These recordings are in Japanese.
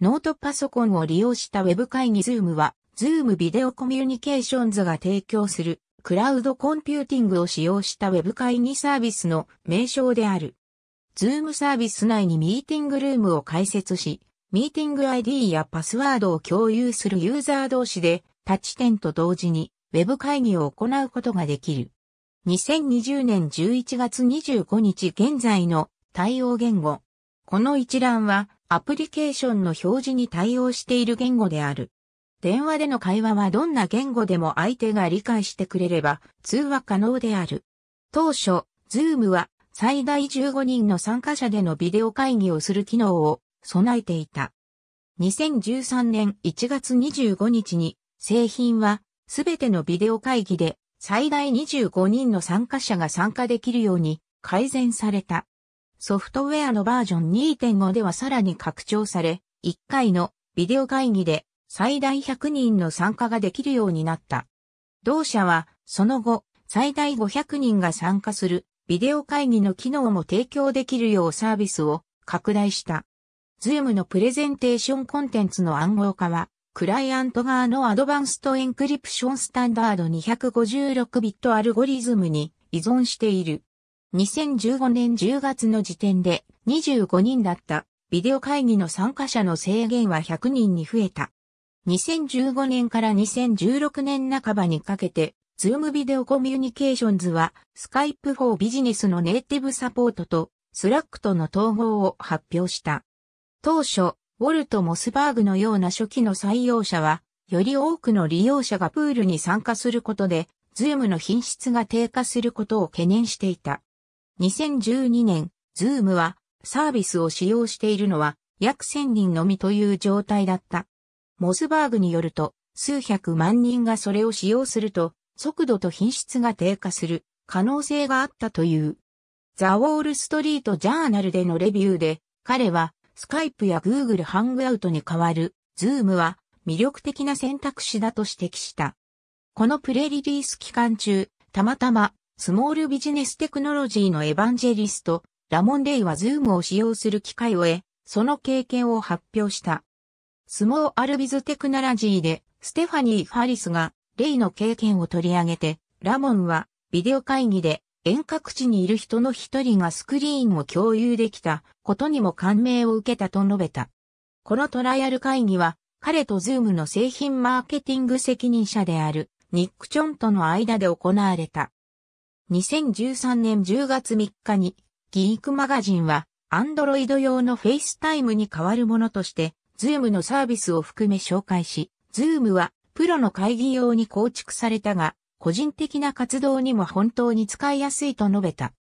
ノートパソコンを利用したウェブ会議 Zoom は、Zoom ビデオコミュニケーションズが提供する、クラウドコンピューティングを使用したウェブ会議サービスの名称である。Zoom サービス内にミーティングルームを開設し、ミーティング ID やパスワードを共有するユーザー同士で、タッチ点と同時に、ウェブ会議を行うことができる。2020年11月25日現在の対応言語。この一覧は、アプリケーションの表示に対応している言語である。電話での会話はどんな言語でも相手が理解してくれれば通話可能である。当初、Zoom は最大15人の参加者でのビデオ会議をする機能を備えていた。2013年1月25日に製品はすべてのビデオ会議で最大25人の参加者が参加できるように改善された。ソフトウェアのバージョン2.5ではさらに拡張され、1回のビデオ会議で最大100人の参加ができるようになった。同社は、その後、最大500人が参加するビデオ会議の機能も提供できるようサービスを拡大した。ズームのプレゼンテーションコンテンツの暗号化は、クライアント側のアドバンストエンクリプションスタンダード256ビットアルゴリズムに依存している。2015年10月の時点で25人だったビデオ会議の参加者の制限は100人に増えた。2015年から2016年半ばにかけて、ズームビデオコミュニケーションズは、スカイプ4ビジネスのネイティブサポートと、スラックとの統合を発表した。当初、ウォルト・モスバーグのような初期の採用者は、より多くの利用者がプールに参加することで、ズームの品質が低下することを懸念していた。2012年、Zoom はサービスを使用しているのは約1000人のみという状態だった。モスバーグによると、数百万人がそれを使用すると、速度と品質が低下する可能性があったという。ザ・ウォール・ストリート・ジャーナルでのレビューで、彼はスカイプや Google ハングアウトに代わる Zoom は魅力的な選択肢だと指摘した。このプレリリース期間中、たまたまスモールビジネステクノロジーのエヴァンジェリスト、ラモン・レイはズームを使用する機会を得、その経験を発表した。スモーアルビズテクノロジーで、ステファニー・ファリスが、レイの経験を取り上げて、ラモンは、ビデオ会議で、遠隔地にいる人の一人がスクリーンを共有できたことにも感銘を受けたと述べた。このトライアル会議は、彼とズームの製品マーケティング責任者である、ニック・チョンとの間で行われた。2013年10月3日に、ギークマガジンは、アンドロイド用のフェイスタイムに代わるものとして、ズームのサービスを含め紹介し、ズームは、プロの会議用に構築されたが、個人的な活動にも本当に使いやすいと述べた。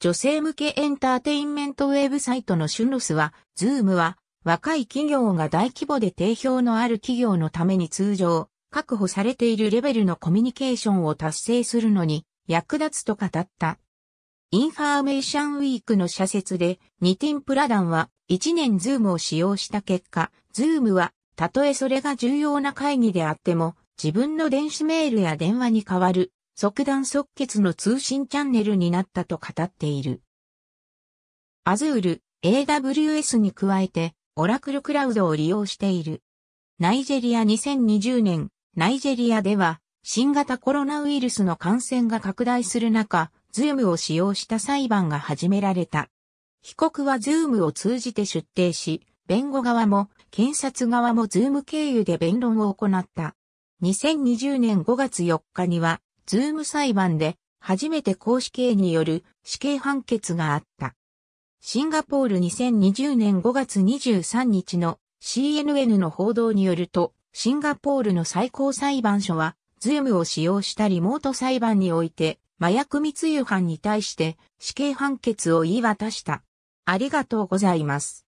女性向けエンターテインメントウェブサイトのシュノスは、ズームは、若い企業が大規模で定評のある企業のために通常、確保されているレベルのコミュニケーションを達成するのに、役立つと語った。インファーメーションウィークの社説で、ニティンプラダンは1年ズームを使用した結果、ズームはたとえそれが重要な会議であっても、自分の電子メールや電話に代わる即断即決の通信チャンネルになったと語っている。アズール、AWS に加えて、オラクルクラウドを利用している。ナイジェリア2020年、ナイジェリアでは、新型コロナウイルスの感染が拡大する中、ズームを使用した裁判が始められた。被告はズームを通じて出廷し、弁護側も検察側もズーム経由で弁論を行った。2020年5月4日には、ズーム裁判で初めて公式刑による死刑判決があった。シンガポール2020年5月23日の CNN の報道によると、シンガポールの最高裁判所はズームを使用したリモート裁判において、麻薬密輸犯に対して死刑判決を言い渡した。ありがとうございます。